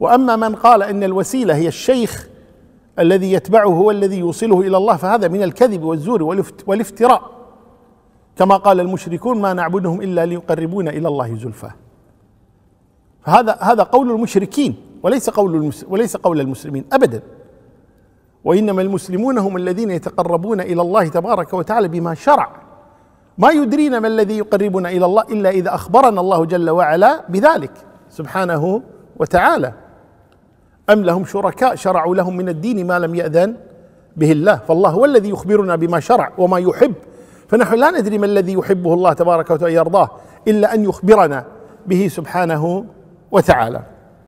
واما من قال ان الوسيله هي الشيخ الذي يتبعه هو الذي يوصله الى الله فهذا من الكذب والزور والافتراء كما قال المشركون ما نعبدهم الا ليقربونا الى الله زلفى فهذا هذا قول المشركين وليس قول وليس قول المسلمين ابدا وانما المسلمون هم الذين يتقربون الى الله تبارك وتعالى بما شرع ما يدرينا ما الذي يقربنا الى الله الا اذا اخبرنا الله جل وعلا بذلك سبحانه وتعالى أم لهم شركاء شرعوا لهم من الدين ما لم يأذن به الله فالله هو الذي يخبرنا بما شرع وما يحب فنحن لا ندري ما الذي يحبه الله تبارك وتعالى يرضاه إلا أن يخبرنا به سبحانه وتعالى